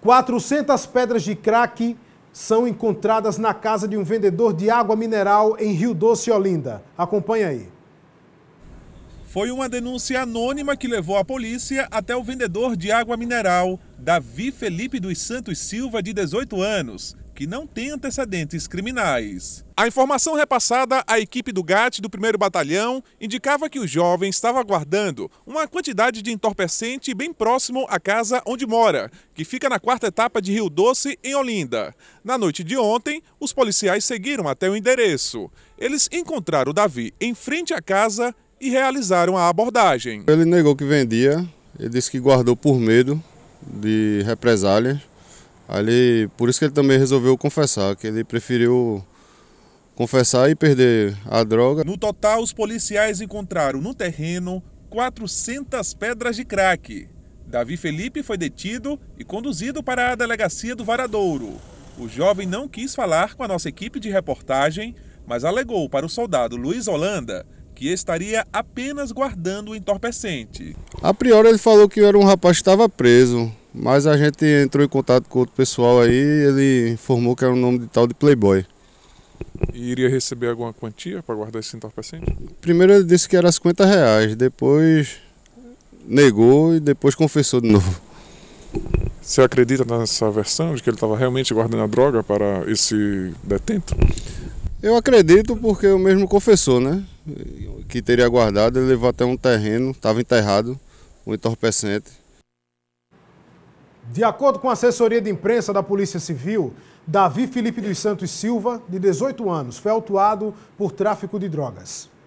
400 pedras de craque são encontradas na casa de um vendedor de água mineral em Rio Doce, Olinda. Acompanha aí. Foi uma denúncia anônima que levou a polícia até o vendedor de água mineral, Davi Felipe dos Santos Silva, de 18 anos, que não tem antecedentes criminais. A informação repassada à equipe do GAT do 1 Batalhão indicava que o jovem estava guardando uma quantidade de entorpecente bem próximo à casa onde mora, que fica na quarta etapa de Rio Doce, em Olinda. Na noite de ontem, os policiais seguiram até o endereço. Eles encontraram o Davi em frente à casa e realizaram a abordagem. Ele negou que vendia, ele disse que guardou por medo de represália Ali, por isso que ele também resolveu confessar, que ele preferiu confessar e perder a droga. No total, os policiais encontraram no terreno 400 pedras de crack. Davi Felipe foi detido e conduzido para a delegacia do Varadouro. O jovem não quis falar com a nossa equipe de reportagem, mas alegou para o soldado Luiz Holanda que estaria apenas guardando o entorpecente. A priori ele falou que era um rapaz que estava preso, mas a gente entrou em contato com outro pessoal aí, ele informou que era o um nome de tal de Playboy. E iria receber alguma quantia para guardar esse entorpecente? Primeiro ele disse que era 50 reais, depois negou e depois confessou de novo. Você acredita nessa versão de que ele estava realmente guardando a droga para esse detento? Eu acredito porque o mesmo confessou, né? Que teria guardado, ele levou até um terreno, estava enterrado, um entorpecente. De acordo com a assessoria de imprensa da Polícia Civil, Davi Felipe dos Santos Silva, de 18 anos, foi autuado por tráfico de drogas.